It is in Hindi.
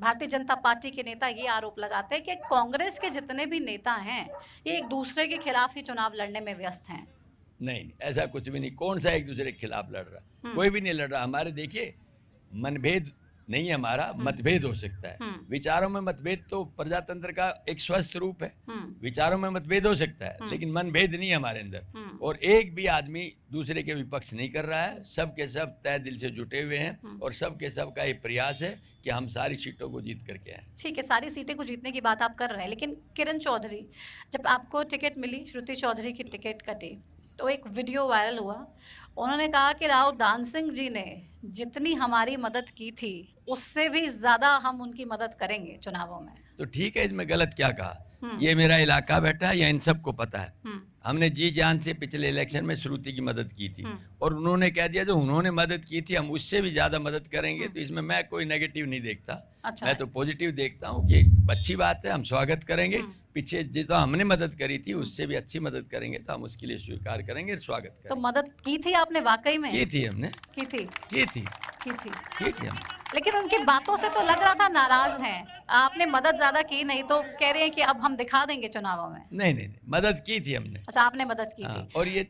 भारतीय जनता पार्टी के नेता ये आरोप लगाते हैं कि कांग्रेस के जितने भी नेता हैं ये एक दूसरे के खिलाफ ही चुनाव लड़ने में व्यस्त हैं नहीं ऐसा कुछ भी नहीं कौन सा एक दूसरे के खिलाफ लड़ रहा हम्म। कोई भी नहीं लड़ रहा हमारे देखिए मनभेद नहीं है हमारा हम्म। मतभेद हो सकता है हम्म। विचारों में मतभेद तो प्रजातंत्र का एक स्वस्थ रूप है विचारों में मतभेद हो सकता है लेकिन मनभेद नहीं है हमारे अंदर और एक भी आदमी दूसरे के विपक्ष नहीं कर रहा है सब के सब तय दिल से जुटे हुए हैं हम्म। और सब के सब का ये प्रयास है कि हम सारी सीटों को जीत करके आए ठीक है सारी सीटें को जीतने की बात आप कर रहे हैं लेकिन किरण चौधरी जब आपको टिकट मिली श्रुति चौधरी की टिकट कटी तो एक वीडियो वायरल हुआ उन्होंने कहा कि राव दान सिंह जी ने जितनी हमारी मदद की थी उससे भी ज़्यादा हम उनकी मदद करेंगे चुनावों में तो ठीक है इसमें गलत क्या कहा हम्म। ये मेरा इलाका बैठा है या इन सबको पता है हम्म। हमने जी जान से पिछले इलेक्शन में श्रुति की मदद की थी हम्म। और उन्होंने कह दिया जो उन्होंने मदद की थी हम उससे भी ज़्यादा मदद करेंगे हम्म। तो इसमें मैं कोई नेगेटिव नहीं देखता अच्छा मैं तो पॉजिटिव देखता हूँ कि अच्छी बात है हम स्वागत करेंगे हम्म। पीछे जितना तो हमने मदद करी थी उससे भी अच्छी मदद करेंगे तो हम उसके लिए स्वीकार करेंगे स्वागत तो करेंगे तो मदद की थी आपने वाकई में की थी हमने की थी की थी की थी की थी हमने लेकिन उनकी बातों से तो लग रहा था नाराज हैं आपने मदद ज्यादा की नहीं तो कह रहे हैं कि अब हम दिखा देंगे चुनावों में नहीं नहीं, नहीं मदद की थी हमने अच्छा आपने मदद की थी हाँ, और ये